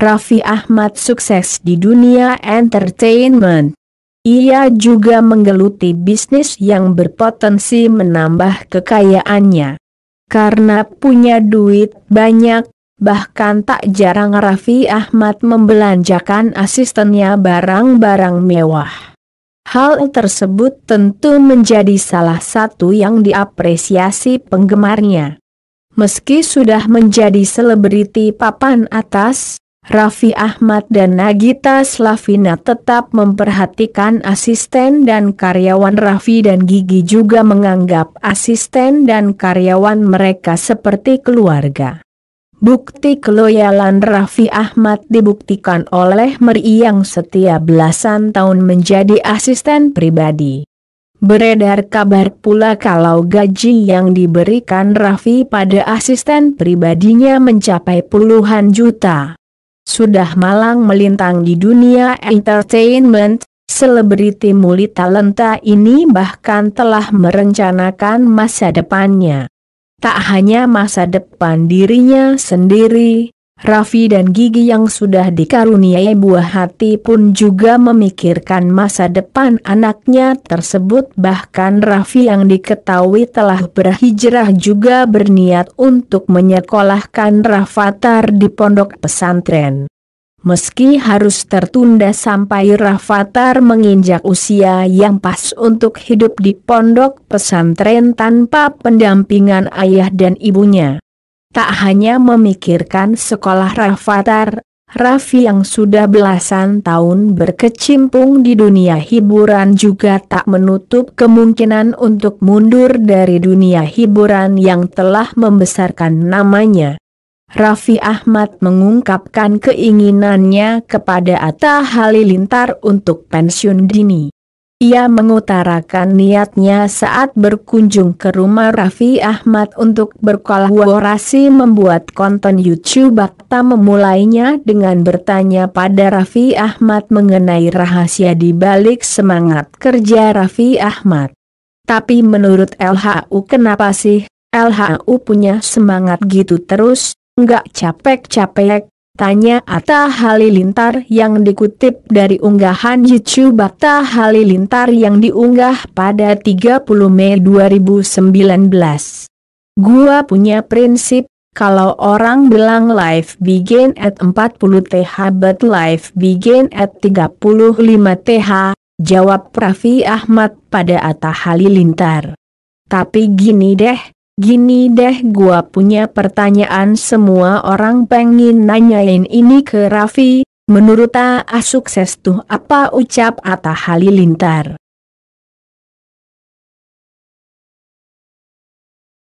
Raffi Ahmad sukses di dunia entertainment. Ia juga menggeluti bisnis yang berpotensi menambah kekayaannya. Karena punya duit banyak, bahkan tak jarang Raffi Ahmad membelanjakan asistennya barang-barang mewah. Hal tersebut tentu menjadi salah satu yang diapresiasi penggemarnya. Meski sudah menjadi selebriti papan atas, Raffi Ahmad dan Nagita Slavina tetap memperhatikan asisten dan karyawan Raffi dan Gigi juga menganggap asisten dan karyawan mereka seperti keluarga. Bukti keloyalan Raffi Ahmad dibuktikan oleh Meri yang setia belasan tahun menjadi asisten pribadi. Beredar kabar pula kalau gaji yang diberikan Raffi pada asisten pribadinya mencapai puluhan juta sudah malang melintang di dunia entertainment, selebriti muli talenta ini bahkan telah merencanakan masa depannya. Tak hanya masa depan dirinya sendiri, Raffi dan Gigi yang sudah dikaruniai buah hati pun juga memikirkan masa depan anaknya tersebut bahkan Raffi yang diketahui telah berhijrah juga berniat untuk menyekolahkan Rafathar di pondok pesantren. Meski harus tertunda sampai Rafathar menginjak usia yang pas untuk hidup di pondok pesantren tanpa pendampingan ayah dan ibunya. Tak hanya memikirkan sekolah Rafathar, Raffi yang sudah belasan tahun berkecimpung di dunia hiburan juga tak menutup kemungkinan untuk mundur dari dunia hiburan yang telah membesarkan namanya. Raffi Ahmad mengungkapkan keinginannya kepada Atta Halilintar untuk pensiun dini. Ia mengutarakan niatnya saat berkunjung ke rumah Raffi Ahmad untuk berkolaborasi membuat konten YouTube Akta memulainya dengan bertanya pada Raffi Ahmad mengenai rahasia di balik semangat kerja Raffi Ahmad. Tapi menurut LHU kenapa sih, LHU punya semangat gitu terus, nggak capek-capek, Tanya Atta Halilintar yang dikutip dari unggahan YouTube Atta Halilintar yang diunggah pada 30 Mei 2019. Gua punya prinsip, kalau orang bilang life begin at 40 TH but life begin at 35 TH, jawab Raffi Ahmad pada Atta Halilintar. Tapi gini deh, Gini deh gua punya pertanyaan semua orang pengin nanyain ini ke Raffi, menurut A sukses tuh apa ucap Atta Halilintar.